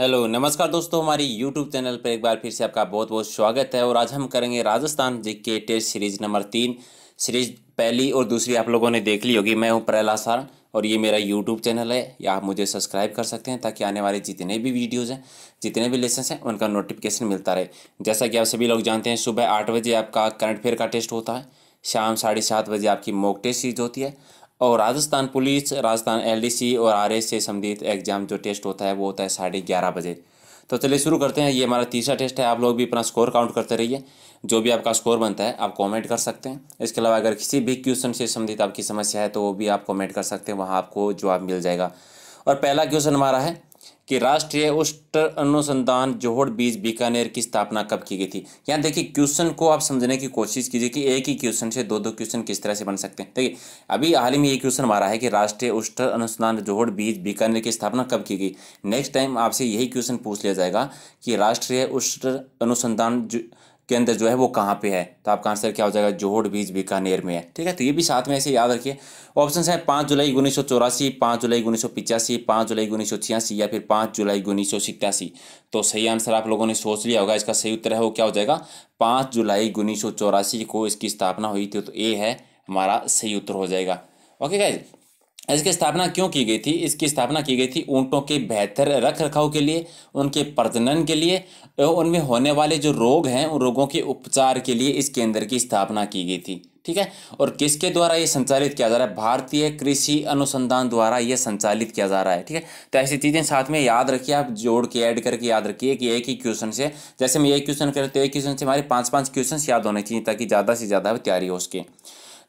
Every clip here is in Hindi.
हेलो नमस्कार दोस्तों हमारी यूट्यूब चैनल पर एक बार फिर से आपका बहुत बहुत स्वागत है और आज हम करेंगे Rajasthan G K test series number तीन सीरीज पहली और दूसरी आप लोगों ने देख ली होगी मैं हूं प्रहलाद सारण और ये मेरा यूट्यूब चैनल है या आप मुझे सब्सक्राइब कर सकते हैं ताकि आने वाले जितने भी वीडियोज़ हैं जितने भी लेसन हैं उनका नोटिफिकेशन मिलता रहे जैसा कि आप सभी लोग जानते हैं सुबह आठ बजे आपका करंट अफेयर का टेस्ट होता है शाम साढ़े सात बजे आपकी मॉक टेस्ट सीरीज होती है और राजस्थान पुलिस राजस्थान एलडीसी और आरएस से संबंधित एग्जाम जो टेस्ट होता है वो होता है साढ़े ग्यारह बजे तो चलिए शुरू करते हैं ये हमारा तीसरा टेस्ट है आप लोग भी अपना स्कोर काउंट करते रहिए जो भी आपका स्कोर बनता है आप कमेंट कर सकते हैं इसके अलावा अगर किसी भी क्वेश्चन से संबंधित आपकी समस्या है तो वो भी आप कॉमेंट कर सकते हैं वहाँ आपको जवाब मिल जाएगा और पहला क्वेश्चन हमारा है कि राष्ट्रीय उष्ट अनुसंधान जोहड़ बीज बीकानेर की स्थापना कब की गई थी यहाँ देखिए क्वेश्चन को आप समझने की कोशिश कीजिए कि एक ही क्वेश्चन से दो दो क्वेश्चन किस तरह से बन सकते हैं देखिए अभी हाल ही में ये क्वेश्चन मारा है कि राष्ट्रीय उष्ट अनुसंधान जोहड़ बीज बीकानेर की स्थापना कब की गई नेक्स्ट टाइम आपसे यही क्वेश्चन पूछ लिया जाएगा कि राष्ट्रीय उष्ट अनुसंधान के अंदर जो है वो कहाँ पे है तो आपका आंसर क्या हो जाएगा जोहड़ बीच बीकानेर में है ठीक है तो ये भी साथ में ऐसे याद रखिए ऑप्शन है पाँच जुलाई उन्नीस सौ चौरासी पाँच जुलाई उन्नीस सौ पिचासी पाँच जुलाई उन्नीस सौ छियासी या फिर पाँच जुलाई उन्नीस सौ सितासी तो सही आंसर आप लोगों ने सोच लिया होगा इसका सही उत्तर है वो क्या हो जाएगा पाँच जुलाई उन्नीस सौ चौरासी को इसकी स्थापना हुई थी तो ए है हमारा सही उत्तर हो जाएगा ओके गाइज इसकी स्थापना क्यों की गई थी इसकी स्थापना की गई थी ऊँटों के बेहतर रख रखाव के लिए उनके प्रजनन के लिए उनमें होने वाले जो रोग हैं उन रोगों के उपचार के लिए इस केंद्र की स्थापना की गई थी ठीक है और किसके द्वारा ये संचालित किया जा रहा है भारतीय कृषि अनुसंधान द्वारा ये संचालित किया जा रहा है ठीक है तो ऐसी चीज़ें साथ में याद रखिए आप जोड़ के ऐड करके याद रखिए कि एक ही क्वेश्चन से जैसे हम एक क्वेश्चन करें तो एक क्वेश्चन से हमारे पाँच पाँच क्वेश्चन याद होने चाहिए ताकि ज़्यादा से ज़्यादा तैयारी हो सके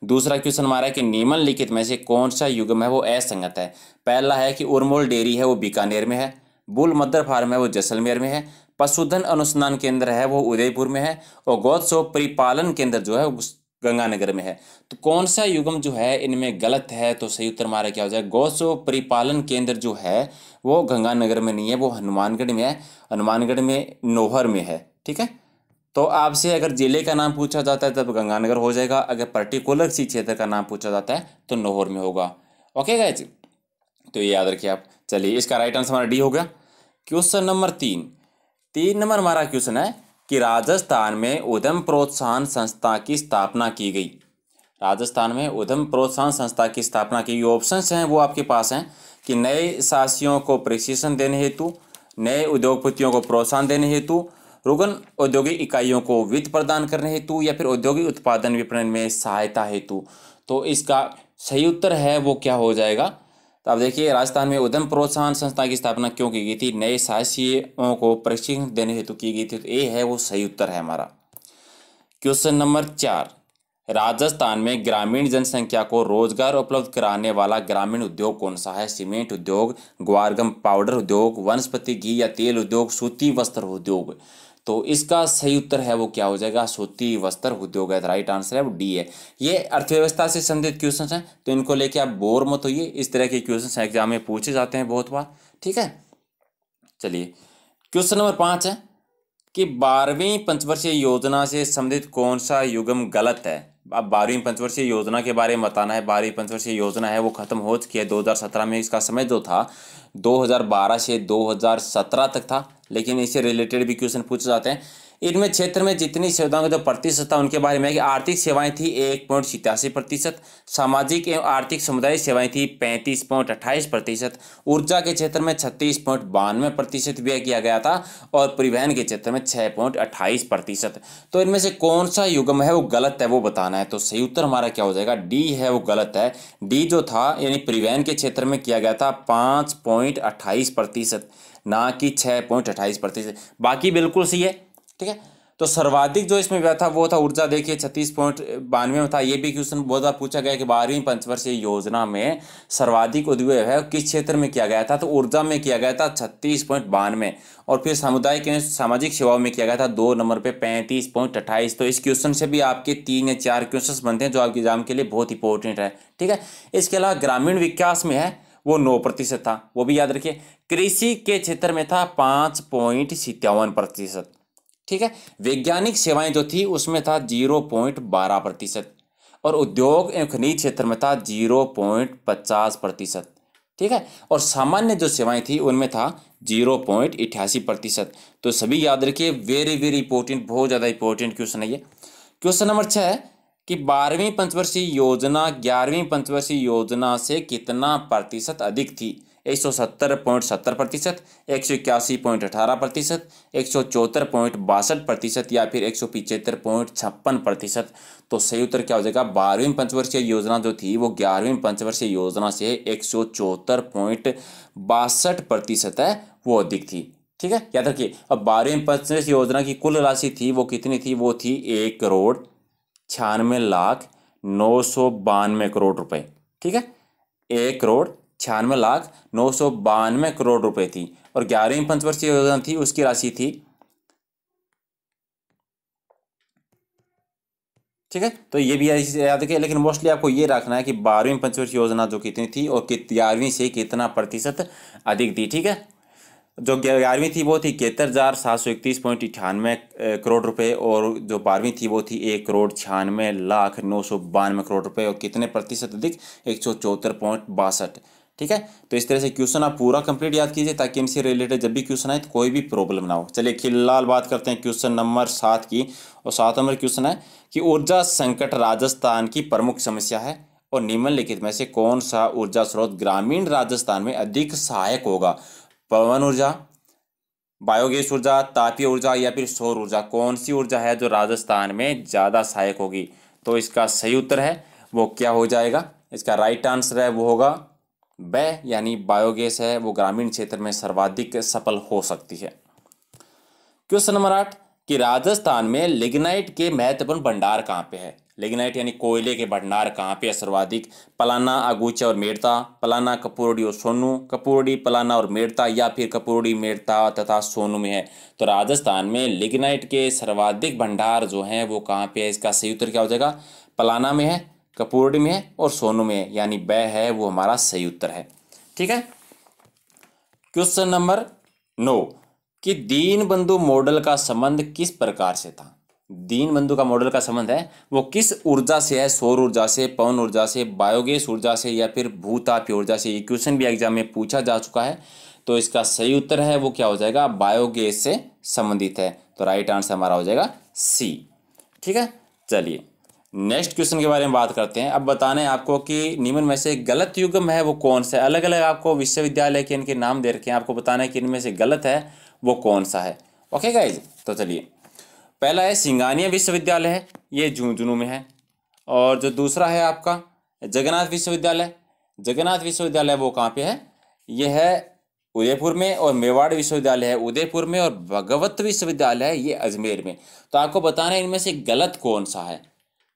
दूसरा क्वेश्चन हमारा है कि निम्नलिखित में से कौन सा युगम है वो असंगत है पहला है कि उर्मोल डेयरी है वो बीकानेर में है बुल मद्दर फार्म है वो जैसलमेर में है पशुधन अनुसंधान केंद्र है वो उदयपुर में है और गौत्सव परिपालन केंद्र जो है गंगानगर में है तो कौन सा युगम जो है इनमें गलत है तो सही उत्तर हमारा क्या हो जाए गौस्व परिपालन केंद्र जो है वो गंगानगर में नहीं है वो हनुमानगढ़ में है हनुमानगढ़ में नोहर में है ठीक है तो आपसे अगर ज़िले का नाम पूछा जाता है तब गंगानगर हो जाएगा अगर पर्टिकुलर किसी क्षेत्र का नाम पूछा जाता है तो नोहर में होगा ओके गाय जी तो ये याद रखिए आप चलिए इसका राइट आंसर हमारा डी हो गया क्वेश्चन नंबर तीन तीन नंबर हमारा क्वेश्चन है कि राजस्थान में उद्यम प्रोत्साहन संस्था की स्थापना की गई राजस्थान में उद्यम प्रोत्साहन संस्था की स्थापना की गई ऑप्शन हैं वो आपके पास हैं कि नए साथियों को प्रशिक्षण देने हेतु नए उद्योगपतियों को प्रोत्साहन देने हेतु रोगन औद्योगिक इकाइयों को वित्त प्रदान करने हेतु या फिर औद्योगिक उत्पादन विपणन में सहायता हेतु तो इसका सही उत्तर है वो क्या हो जाएगा तो आप देखिए राजस्थान में उद्यम प्रोत्साहन संस्था की स्थापना क्यों की गई थी नए साहसियों को प्रशिक्षण देने हेतु की गई थी तो ए है वो सही उत्तर है हमारा क्वेश्चन नंबर चार राजस्थान में ग्रामीण जनसंख्या को रोजगार उपलब्ध कराने वाला ग्रामीण उद्योग कौन सा है सीमेंट उद्योग ग्वारगम पाउडर उद्योग वनस्पति घी या तेल उद्योग सूती वस्त्र उद्योग तो इसका सही उत्तर है वो क्या हो जाएगा सूती वस्त्र उद्योग है राइट आंसर है वो डी है ये अर्थव्यवस्था से संबंधित क्वेश्चन हैं तो इनको लेके आप बोर मत होइए इस तरह के क्वेश्चन एग्जाम में पूछे जाते हैं बहुत बार ठीक है चलिए क्वेश्चन नंबर पाँच है कि बारहवीं पंचवर्षीय योजना से संबंधित कौन सा युगम गलत है अब बारहवीं पंचवर्षीय योजना के बारे में बताना है बारहवीं पंचवर्षीय योजना है वो ख़त्म हो चुकी है 2017 में इसका समय जो था 2012 से 2017 तक था लेकिन इससे रिलेटेड भी क्वेश्चन पूछे जाते हैं इनमें क्षेत्र में जितनी सेवाओं का जो प्रतिशत था उनके बारे में कि आर्थिक सेवाएं थी एक पॉइंट सितासी प्रतिशत सामाजिक एवं आर्थिक समुदाय सेवाएं थी पैंतीस पॉइंट अट्ठाईस प्रतिशत ऊर्जा के क्षेत्र में छत्तीस पॉइंट बानवे प्रतिशत व्यय किया गया था और परिवहन के क्षेत्र में छः पॉइंट अट्ठाईस प्रतिशत तो इनमें से कौन सा युगम है वो गलत है वो बताना है तो सही उत्तर हमारा क्या हो जाएगा डी है वो गलत है डी जो था यानी परिवहन के क्षेत्र में किया गया था पाँच पॉइंट अट्ठाईस प्रतिशत ना कि छः पॉइंट अट्ठाईस प्रतिशत बाकी बिल्कुल सही है ठीक है तो सर्वाधिक जो इसमें गया था वो था ऊर्जा देखिए छत्तीस पॉइंट बानवे में था ये भी क्वेश्चन बहुत बार पूछा गया कि बारहवीं पंचवर्षीय योजना में सर्वाधिक उद्योग है किस क्षेत्र में किया गया था तो ऊर्जा में किया गया था छत्तीस पॉइंट बानवे और फिर सामुदायिक के सामाजिक सेवाओं में किया गया था दो नंबर पे पैंतीस पॉइंट अट्ठाईस तो इस क्वेश्चन से भी आपके तीन या चार क्वेश्चन बनते हैं जो आपके एग्जाम के लिए बहुत इंपॉर्टेंट है ठीक है इसके अलावा ग्रामीण विकास में है वो नौ प्रतिशत था वो भी याद रखिए कृषि के क्षेत्र में था पाँच पॉइंट सितावन प्रतिशत ठीक है वैज्ञानिक सेवाएं जो थी उसमें था जीरो पॉइंट बारह प्रतिशत और उद्योग एवं खनिज क्षेत्र में था जीरो पॉइंट पचास प्रतिशत ठीक है और सामान्य जो सेवाएं थी उनमें था जीरो पॉइंट अठासी प्रतिशत तो सभी याद रखिए वेरी वेरी इंपॉर्टेंट बहुत ज़्यादा इंपॉर्टेंट क्वेश्चन है ये क्वेश्चन नंबर छः है कि बारहवीं पंचवर्षीय योजना ग्यारहवीं पंचवर्षीय योजना से कितना प्रतिशत अधिक थी एक सौ सत्तर पॉइंट सत्तर प्रतिशत एक सौ इक्यासी पॉइंट अठारह प्रतिशत एक सौ चौहत्तर पॉइंट बासठ प्रतिशत या फिर एक सौ पिचहत्तर पॉइंट छप्पन प्रतिशत तो सही उत्तर क्या हो जाएगा बारहवीं पंचवर्षीय योजना जो थी वो ग्यारहवीं पंचवर्षीय योजना से एक सौ चौहत्तर पॉइंट बासठ प्रतिशत है वो अधिक थी ठीक है याद रखिए अब बारहवीं पंचवर्षीय योजना की कुल राशि थी वो कितनी थी वो थी एक करोड़ छियानवे लाख नौ सौ बानवे करोड़ रुपए ठीक है एक करोड़ छियानवे लाख नौ सौ बानवे करोड़ रुपए थी और ग्यारहवीं पंचवर्षीय योजना थी उसकी राशि थी ठीक है तो ये भी याद रखिए लेकिन मोस्टली आपको ये रखना है कि बारहवीं पंचवर्षीय योजना जो कितनी थी और कि ग्यारहवीं से कितना प्रतिशत अधिक थी ठीक है जो ग्यारहवीं थी वो थी इकहत्तर हज़ार सात सौ इकतीस पॉइंट अठानवे करोड़ रुपए और जो बारहवीं थी वो थी एक करोड़ छियानवे लाख नौ सौ बानवे करोड़ रुपए और कितने प्रतिशत अधिक एक सौ चौहत्तर पॉइंट बासठ ठीक है तो इस तरह से क्वेश्चन आप पूरा कंप्लीट याद कीजिए ताकि इनसे रिलेटेड जब भी क्वेश्चन आए तो कोई भी प्रॉब्लम ना हो चलिए फिलहाल बात करते हैं क्वेश्चन नंबर सात की और सात नंबर क्वेश्चन है कि ऊर्जा संकट राजस्थान की प्रमुख समस्या है और निम्नलिखित में से कौन सा ऊर्जा स्रोत ग्रामीण राजस्थान में अधिक सहायक होगा पवन ऊर्जा बायोगैस ऊर्जा तापीय ऊर्जा या फिर सौर ऊर्जा कौन सी ऊर्जा है जो राजस्थान में ज़्यादा सहायक होगी तो इसका सही उत्तर है वो क्या हो जाएगा इसका राइट आंसर है वो होगा ब यानी बायोगैस है वो ग्रामीण क्षेत्र में सर्वाधिक सफल हो सकती है क्वेश्चन नंबर आठ कि राजस्थान में लिग्नाइट के महत्वपूर्ण भंडार कहाँ पे है लेग्नाइट यानी कोयले के भंडार कहाँ पे है सर्वाधिक पलाना आगूचा और मेड़ता पलाना कपूरडी और सोनू कपूरडी पलाना और मेड़ता या फिर कपूरडी मेड़ता तथा सोनू में है तो राजस्थान में लेग्नाइट के सर्वाधिक भंडार जो हैं वो कहाँ पे है इसका सही उत्तर क्या हो जाएगा पलाना में है कपूरडी में है और सोनू में है यानी बह है वो हमारा सही उत्तर है ठीक है क्वेश्चन नंबर नौ कि दीनबंधु मॉडल का संबंध किस प्रकार से था दीन बंधु का मॉडल का संबंध है वो किस ऊर्जा से है सौर ऊर्जा से पवन ऊर्जा से बायोगैस ऊर्जा से या फिर भूताप ऊर्जा से ये क्वेश्चन भी एग्जाम में पूछा जा चुका है तो इसका सही उत्तर है वो क्या हो जाएगा बायोगैस से संबंधित है तो राइट आंसर हमारा हो जाएगा सी ठीक है चलिए नेक्स्ट क्वेश्चन के बारे में बात करते हैं अब बताने आपको कि निम्न में से गलत युग्म है वो कौन सा है अलग अलग आपको विश्वविद्यालय के इनके नाम दे रखे हैं आपको बताना है कि इनमें से गलत है वो कौन सा है ओके गाइज तो चलिए पहला है सिंगानिया विश्वविद्यालय है ये झुंझुनू में है और जो दूसरा है आपका जगन्नाथ विश्वविद्यालय जगन्नाथ विश्वविद्यालय वो कहाँ पे है ये है उदयपुर में और मेवाड़ विश्वविद्यालय है उदयपुर में और भगवत विश्वविद्यालय है ये अजमेर में तो आपको बताना है इनमें से गलत कौन सा है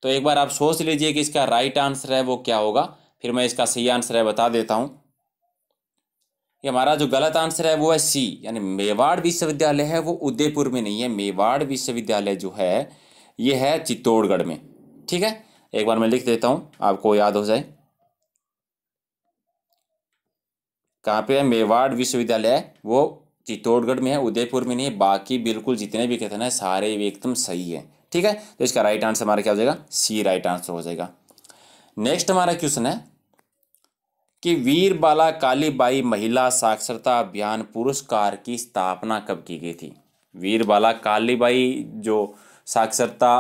तो एक बार आप सोच लीजिए कि इसका राइट आंसर है वो क्या होगा फिर मैं इसका सही आंसर है बता देता हूँ ये हमारा जो गलत आंसर है वो है सी यानी मेवाड़ विश्वविद्यालय है वो उदयपुर में नहीं है मेवाड़ विश्वविद्यालय जो है ये है चित्तौड़गढ़ में ठीक है एक बार मैं लिख देता हूँ आपको याद हो जाए कहाँ पे है मेवाड़ विश्वविद्यालय है वो चित्तौड़गढ़ में है उदयपुर में नहीं है बाकी बिल्कुल जितने भी कथन है सारे एकदम सही है ठीक है तो इसका राइट आंसर हमारा क्या हो जाएगा सी राइट आंसर हो जाएगा नेक्स्ट हमारा क्वेश्चन है कि वीरबाला कालीबाई महिला साक्षरता अभियान पुरस्कार की स्थापना कब की गई थी वीर बाला कालीबाई जो साक्षरता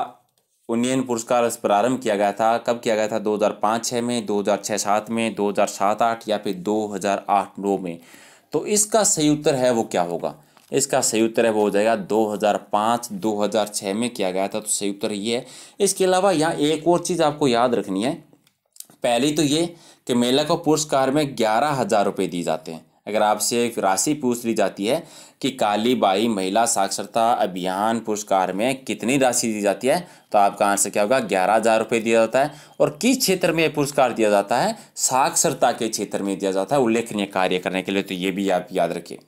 उन्नयन पुरस्कार प्रारंभ किया गया था कब किया गया था 2005-6 में 2006-7 में 2007-8 या फिर 2008 नौ में तो इसका सही उत्तर है वो क्या होगा इसका सही उत्तर है वो हो जाएगा 2005-2006 में किया गया था तो सही उत्तर ये है इसके अलावा यहाँ एक और चीज़ आपको याद रखनी है पहली तो ये कि महिला को पुरस्कार में ग्यारह हज़ार रुपये दिए जाते हैं अगर आपसे एक राशि पूछ ली जाती है कि कालीबाई महिला साक्षरता अभियान पुरस्कार में कितनी राशि दी जाती है तो आपका आंसर क्या होगा ग्यारह हज़ार रुपये दिया जाता है और किस क्षेत्र में यह पुरस्कार दिया जाता है साक्षरता के क्षेत्र में दिया जाता है उल्लेखनीय कार्य करने के लिए तो ये भी आप याद रखिए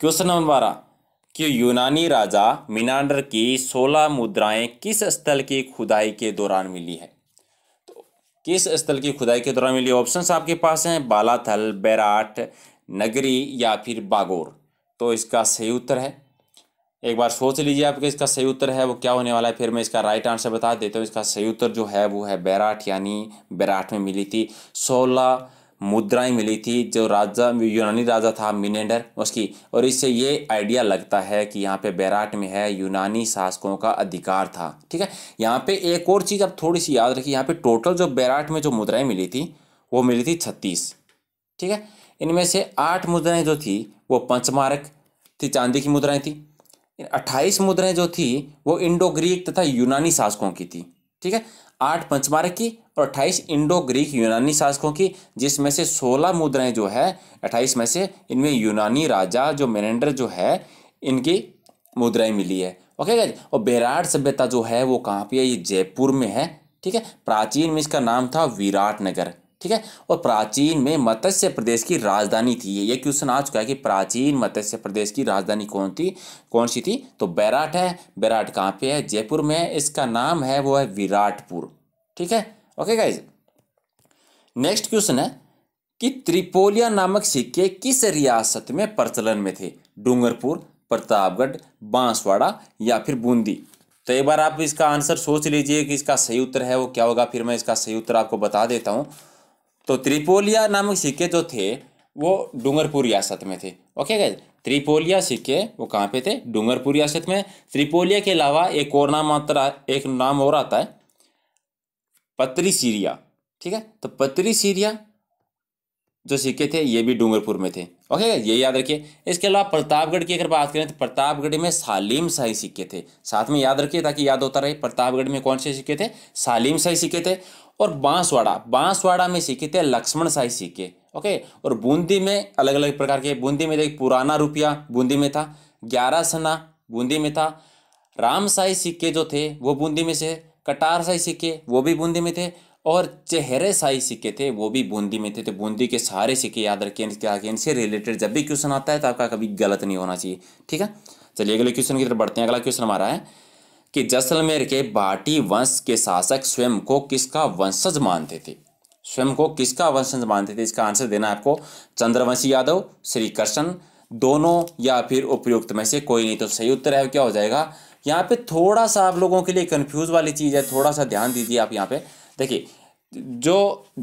क्वेश्चन नंबर बारह कि यूनानी राजा मिनांडर की सोलह मुद्राएं किस स्थल की खुदाई के दौरान मिली है किस स्थल की खुदाई के दौरान मिली ऑप्शन आपके पास हैं बालाथल बैराट नगरी या फिर बागोर तो इसका सही उत्तर है एक बार सोच लीजिए आपके इसका सही उत्तर है वो क्या होने वाला है फिर मैं इसका राइट आंसर बता देता हूँ इसका सही उत्तर जो है वो है बैराट यानी बैराट में मिली थी सोलह मुद्राएं मिली थी जो राजा यूनानी राजा था मिनेंडर उसकी और इससे ये आइडिया लगता है कि यहाँ पे बैराट में है यूनानी शासकों का अधिकार था ठीक है यहाँ पे एक और चीज़ आप थोड़ी सी याद रखिए यहाँ पे टोटल जो बैराट में जो मुद्राएं मिली थी वो मिली थी छत्तीस ठीक है इनमें से आठ मुद्राएँ जो थी वो पंचमारक थी चांदी की मुद्राएँ थी अट्ठाईस मुद्राएँ जो थी वो इंडो ग्रीक तथा यूनानी शासकों की थी ठीक है आठ पंचमार्ग की और अट्ठाईस इंडो ग्रीक यूनानी शासकों की जिसमें से सोलह मुद्राएं जो है अट्ठाईस में से इनमें यूनानी राजा जो मेनेंडर जो है इनकी मुद्राएं मिली है ओके गाइज और बेराट सभ्यता जो है वो कहाँ पे है ये जयपुर में है ठीक है प्राचीन में इसका नाम था विराट नगर ठीक है और प्राचीन में मत्स्य प्रदेश की राजधानी थी ये क्वेश्चन आ चुका है कि प्राचीन मत्स्य प्रदेश की राजधानी कौन थी कौन सी थी तो बैराट है बैराट कहाँ पे है जयपुर में है इसका नाम है वो है विराटपुर ठीक है ओके गाइज नेक्स्ट क्वेश्चन है कि त्रिपोलिया नामक सिक्के किस रियासत में प्रचलन में थे डूंगरपुर प्रतापगढ़ बांसवाड़ा या फिर बूंदी तो एक बार आप इसका आंसर सोच लीजिए कि इसका सही उत्तर है वो क्या होगा फिर मैं इसका सही उत्तर आपको बता देता हूँ तो त्रिपोलिया नामक सिक्के जो थे वो डूंगरपुर रियासत में थे ओके गए त्रिपोलिया सिक्के वो कहाँ पे थे डूंगरपुर रियासत में त्रिपोलिया के अलावा एक और नाम आता एक नाम और आता है पत्री सीरिया ठीक है तो पत्री सीरिया जो सिक्के थे ये भी डूंगरपुर में थे ओके ये याद रखिए इसके अलावा प्रतापगढ़ की अगर बात करें तो प्रतापगढ़ में सालीम शाही सिक्के थे साथ में याद रखिए ताकि याद होता रहे प्रतापगढ़ में कौन से सिक्के थे सालीम शाही सिक्के थे और बांसवाड़ा बांसवाड़ा में सीखे थे लक्ष्मण शाही सीखे ओके और बूंदी में अलग अलग प्रकार के बूंदी में देखिए पुराना रुपया बूंदी में था ग्यारह सना बूंदी में था राम शाही सिक्के जो थे वो बूंदी में से कटार शाही सिक्के वो भी बूंदी में थे और चेहरे शाही सिक्के थे वो भी बूंदी में थे तो बूंदी के सारे सिक्के याद रखे इनसे रिलेटेड जब भी क्वेश्चन आता है तो आपका कभी गलत नहीं होना चाहिए ठीक है चलिए अगले क्वेश्चन की तरफ बढ़ते हैं अगला क्वेश्चन हमारा है कि जैसलमेर के भाटी वंश के शासक स्वयं को किसका वंशज मानते थे स्वयं को किसका वंशज मानते थे इसका आंसर देना है आपको चंद्रवंशी यादव श्री कृष्ण दोनों या फिर उपयुक्त में से कोई नहीं तो सही उत्तर है क्या हो जाएगा यहाँ पे थोड़ा सा आप लोगों के लिए कन्फ्यूज वाली चीज़ है थोड़ा सा ध्यान दीजिए आप यहाँ पे देखिए जो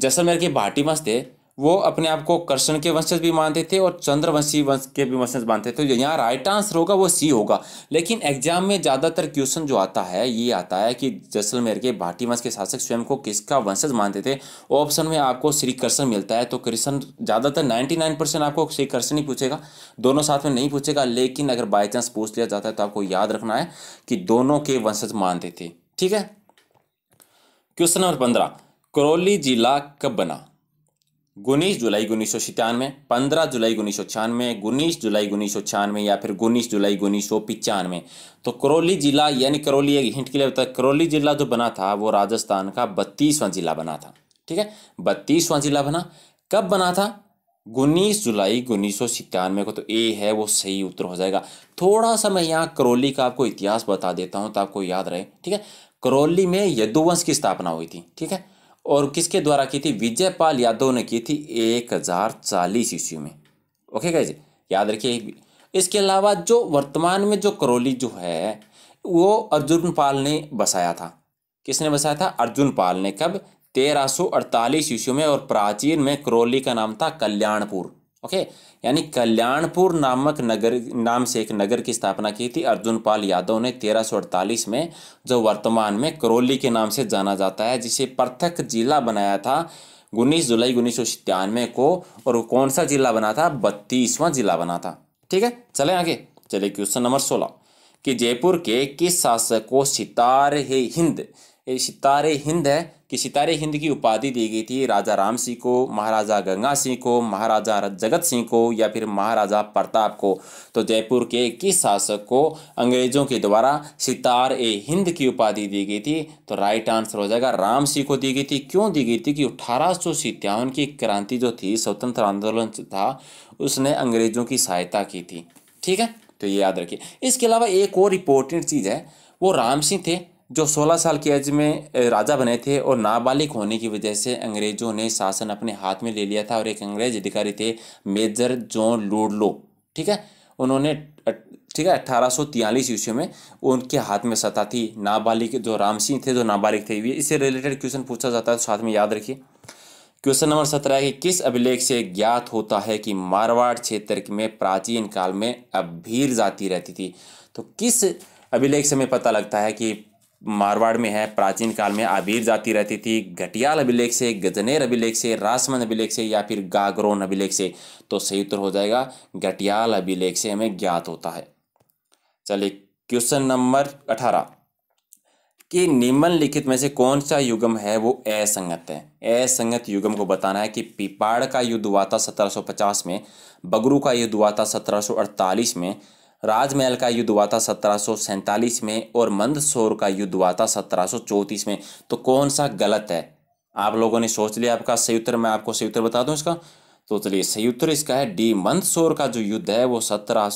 जैसलमेर के भाटी वंश थे वो अपने आप को कर्षण के वंशज भी मानते थे और चंद्रवंशी वंश के भी वंशज मानते थे तो यहाँ राइट आंसर होगा वो सी होगा लेकिन एग्जाम में ज़्यादातर क्वेश्चन जो आता है ये आता है कि जैसलमेर के भाटी वंश के शासक स्वयं को किसका वंशज मानते थे ऑप्शन में आपको श्री कृष्ण मिलता है तो कृष्ण ज़्यादातर नाइन्टी नाइन परसेंट आपको श्री कृष्ण ही पूछेगा दोनों साथ में नहीं पूछेगा लेकिन अगर बाई चांस पूछ लिया जाता है तो आपको याद रखना है कि दोनों के वंशज मानते थे ठीक है क्वेश्चन नंबर पंद्रह करौली जिला कब बना उन्नीस जुलाई उन्नीस सौ छियानवे पंद्रह जुलाई उन्नीस सौ छियानवे उन्नीस जुलाई उन्नीस सौ छियानवे या फिर उन्नीस जुलाई उन्नीस सौ पिचानवे तो करौली जिला यानी करौली एक हिंट के लिए बताया करौली जिला जो बना था वो राजस्थान का बत्तीसवां जिला बना था ठीक है बत्तीसवां जिला बना कब बना था उन्नीस जुलाई उन्नीस सौ सितानवे को तो ए है वो सही उत्तर हो जाएगा थोड़ा सा मैं यहाँ करौली का आपको इतिहास बता देता हूँ तो आपको याद रहे ठीक है करौली में यदुवंश की स्थापना हुई थी ठीक है और किसके द्वारा की थी विजयपाल यादव ने की थी एक हज़ार चालीस ईस्वी में ओके कह याद रखिए इसके अलावा जो वर्तमान में जो करौली जो है वो अर्जुन पाल ने बसाया था किसने बसाया था अर्जुन पाल ने कब तेरह सौ अड़तालीस ईस्वी में और प्राचीन में करौली का नाम था कल्याणपुर ओके यानी कल्याणपुर नामक नगर नाम से एक नगर की स्थापना की थी अर्जुनपाल यादव ने 1348 में जो वर्तमान में करौली के नाम से जाना जाता है जिसे पृथक जिला बनाया था उन्नीस जुलाई उन्नीस सौ को और कौन सा जिला बना था बत्तीसवां जिला बना था ठीक है चले आगे चले क्वेश्चन नंबर सोलह कि जयपुर के किस शासक को सितारे हिंद ये सितारे हिंद है कि सितारे हिंद की उपाधि दी गई थी राजा राम सिंह को महाराजा गंगा सिंह को महाराजा जगत सिंह को या फिर महाराजा प्रताप को तो जयपुर के किस शासक को अंग्रेजों के द्वारा सितार ए हिंद की उपाधि दी गई थी तो राइट आंसर हो जाएगा राम सिंह को दी गई थी क्यों दी गई थी कि अठारह की क्रांति जो थी स्वतंत्र आंदोलन था उसने अंग्रेजों की सहायता की थी ठीक है तो ये याद रखिए इसके अलावा एक और इम्पोर्टेंट चीज़ है वो राम सिंह थे जो 16 साल की एज में राजा बने थे और नाबालिग होने की वजह से अंग्रेज़ों ने शासन अपने हाथ में ले लिया था और एक अंग्रेज अधिकारी थे मेजर जॉन लूडलो ठीक है उन्होंने ठीक है अट्ठारह सौ तियालीस ईस्वी में उनके हाथ में सता थी नाबालिग जो राम सिंह थे जो नाबालिग थे ये इससे रिलेटेड क्वेश्चन पूछा जाता है तो साथ में याद रखिए क्वेश्चन नंबर सत्रह है कि किस अभिलेख से ज्ञात होता है कि मारवाड़ क्षेत्र में प्राचीन काल में अभीर जाति रहती थी तो किस अभिलेख से हमें पता लगता है कि मारवाड़ में है प्राचीन काल में आबिर जाति रहती थी घटियाल अभिलेख से गजनेर अभिलेख से रासमंद अभिलेख से या फिर गागरोन अभिलेख से तो सही उत्तर हो जाएगा घटियाल अभिलेख से हमें ज्ञात होता है चलिए क्वेश्चन नंबर अठारह कि निम्नलिखित में से कौन सा युगम है वो असंगत है असंगत युगम को बताना है कि पिपाड़ का युद्ध हुआ था सत्रह में बगरू का युद्ध हुआ था सत्रह में राजमहल का युद्ध हुआ था सत्रह में और मंदसौर का युद्ध हुआ था सत्रह में तो कौन सा गलत है आप लोगों ने सोच लिया आपका सही उत्तर मैं आपको सही उत्तर बता दूं इसका तो चलिए सही उत्तर इसका है डी मंदसौर का जो युद्ध है वो सत्रह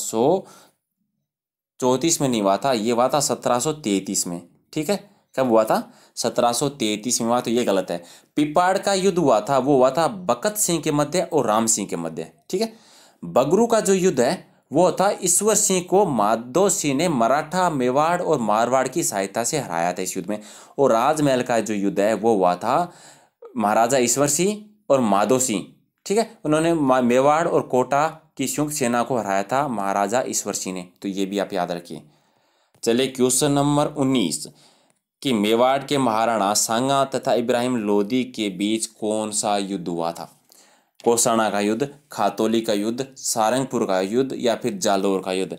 में नहीं हुआ था ये हुआ था सत्रह तैतीस में ठीक है कब हुआ था सत्रह में हुआ तो ये गलत है पिपाड़ का युद्ध हुआ था वो हुआ था बकत सिंह के मध्य और राम सिंह के मध्य ठीक है बगरू का जो युद्ध है वो था ईश्वर सिंह को माधो सिंह ने मराठा मेवाड़ और मारवाड़ की सहायता से हराया था इस युद्ध में और राजमहल का जो युद्ध है वो हुआ था महाराजा ईश्वर सिंह और माधो सिंह ठीक है उन्होंने मेवाड़ और कोटा की शुंग सेना को हराया था महाराजा ईश्वर सिंह ने तो ये भी आप याद रखिए चले क्वेश्चन नंबर उन्नीस कि मेवाड़ के महाराणा सांगा तथा इब्राहिम लोदी के बीच कौन सा युद्ध हुआ था कोसाणा का युद्ध खातोली का युद्ध सारंगपुर का युद्ध या फिर जालोर का युद्ध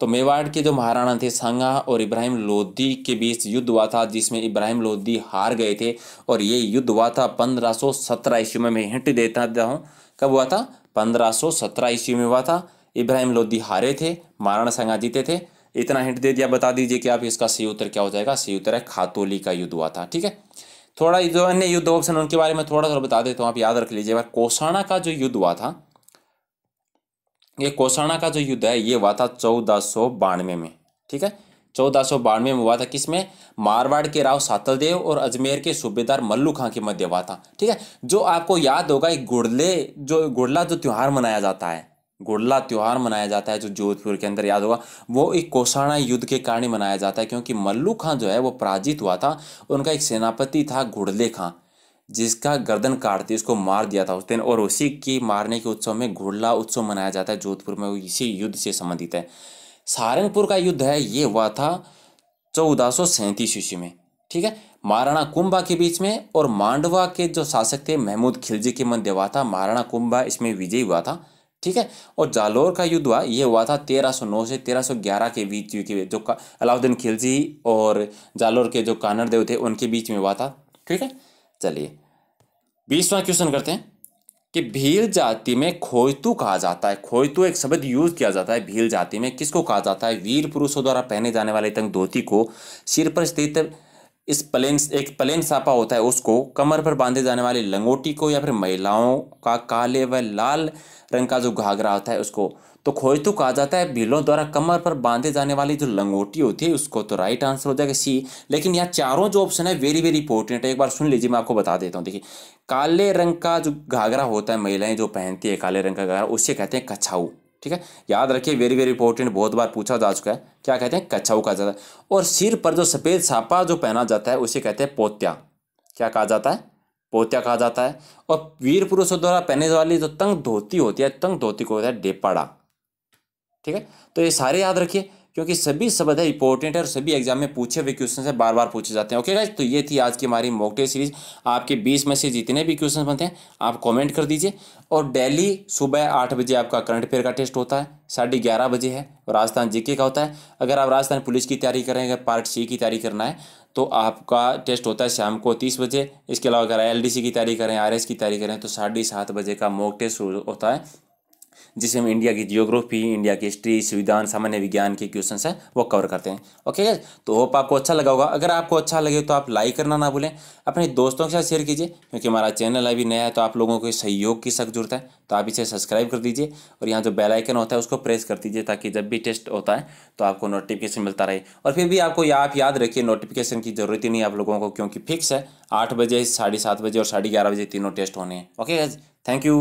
तो मेवाड़ के जो महाराणा थे सांगा और इब्राहिम लोधी के बीच युद्ध हुआ था जिसमें इब्राहिम लोधी हार गए थे और ये युद्ध हुआ था पंद्रह सौ सत्रह ईस्वी में मैं हिंट देता हूँ कब हुआ था पंद्रह सौ सत्रह ईस्वी में हुआ था इब्राहिम लोधी हारे थे महाराणा संगा जीते थे इतना हिंट दे दिया बता दीजिए कि आप इसका सही उत्तर क्या हो जाएगा सही उत्तर है खातोली का युद्ध हुआ था ठीक है थोड़ा जो अन्य युद्ध ऑप्शन उनके बारे में थोड़ा थोड़ा बता देता हूँ आप याद रख लीजिए बार कोसाणा का जो युद्ध हुआ था ये कोसाणा का जो युद्ध है ये हुआ था चौदह सौ बानवे में ठीक है चौदह सौ बानवे में हुआ था किसमें मारवाड़ के राव सातलदेव और अजमेर के सूबेदार मल्लू खां के मध्य हुआ था ठीक है जो आपको याद होगा एक गुड़ले जो गुड़ला जो त्यौहार मनाया जाता है गुड़ला त्यौहार मनाया जाता है जो जोधपुर के अंदर याद होगा वो एक कोसाणा युद्ध के कारण ही मनाया जाता है क्योंकि मल्लू खां जो है वो पराजित हुआ था उनका एक सेनापति था गुड़ले खां जिसका गर्दन काटते उसको मार दिया था उस दिन और उसी की मारने के उत्सव में घुड़ला उत्सव मनाया जाता है जोधपुर में इसी युद्ध से संबंधित है सहारनपुर का युद्ध है ये हुआ था चौदह सौ सैंतीस ईस्वी में ठीक है महाराणा कुंभा के बीच में और मांडवा के जो शासक थे महमूद खिलजी के मन देवा था महाराणा कुंभा इसमें विजयी हुआ था ठीक है और जालोर का युद्ध हुआ ये हुआ था 1309 से 1311 के बीच के जो अलाउद्दीन खिलजी और जालोर के जो कानर देव थे उनके बीच में हुआ था ठीक है चलिए बीसवा क्वेश्चन करते हैं कि भील जाति में खोजतू कहा जाता है खोजतू एक शब्द यूज किया जाता है भील जाति में किसको कहा जाता है वीर पुरुषों द्वारा पहने जाने वाले तंग धोती को सिर पर स्थित इस प्लेन एक प्लेन सापा होता है उसको कमर पर बांधे जाने वाली लंगोटी को या फिर महिलाओं का काले व लाल रंग का जो घाघरा होता है उसको तो खोज तो कहा जाता है भीलों द्वारा कमर पर बांधे जाने वाली जो लंगोटी होती है उसको तो राइट आंसर हो जाएगा सी लेकिन यहाँ चारों जो ऑप्शन है वेरी वेरी इंपॉर्टेंट है एक बार सुन लीजिए मैं आपको बता देता हूँ देखिए काले रंग का जो घाघरा होता है महिलाएं जो पहनती है काले रंग का घाघरा उसे कहते हैं कछाऊ ठीक है याद रखिए वेरी वेरी इंपॉर्टेंट बहुत बार पूछा जा चुका है क्या कहते हैं कच्छाऊ कहा जाता है और सिर पर जो सफ़ेद सापा जो पहना जाता है उसे कहते हैं पोत्या क्या कहा जाता है पोत्या कहा जाता है और वीर पुरुषों द्वारा पहने वाली जो तंग धोती होती है तंग धोती को होता है डेपाड़ा ठीक है तो ये सारे याद रखिए क्योंकि सभी शब्द है इंपॉर्टेंट है और सभी एग्जाम में पूछे हुए क्वेश्चन है बार बार पूछे जाते हैं ओके गाइज तो ये थी आज की हमारी मॉक टेस्ट सीरीज आपके बीस में से जितने भी क्वेश्चन बनते हैं आप कॉमेंट कर दीजिए और डेली सुबह आठ बजे आपका करंट अफेयर का टेस्ट होता है साढ़े ग्यारह बजे है राजस्थान जीके का होता है अगर आप राजस्थान पुलिस की तैयारी करेंगे पार्ट सी की तैयारी करना है तो आपका टेस्ट होता है शाम को तीस बजे इसके अलावा अगर एल की तैयारी करें आर की तैयारी करें तो साढ़े सात बजे का मॉक टेस्ट होता है जिसमें हम इंडिया की जियोग्राफी इंडिया की हिस्ट्री संविधान सामान्य विज्ञान के क्वेश्चन है वो कवर करते हैं ओके तो होप आपको अच्छा लगा होगा अगर आपको अच्छा लगे तो आप लाइक करना ना भूलें अपने दोस्तों के साथ शेयर कीजिए क्योंकि हमारा चैनल अभी नया है तो आप लोगों के सहयोग की सख्त जरूरत है तो आप इसे सब्सक्राइब कर दीजिए और यहाँ जो बेल आइकन होता है उसको प्रेस कर दीजिए ताकि जब भी टेस्ट होता है तो आपको नोटिफिकेशन मिलता रहे और फिर भी आपको आप याद रखिए नोटिफिकेशन की ज़रूरत ही नहीं आप लोगों को क्योंकि फिक्स है आठ बजे साढ़े सात बजे और साढ़े ग्यारह बजे तीनों टेस्ट होने हैं ओके थैंक यू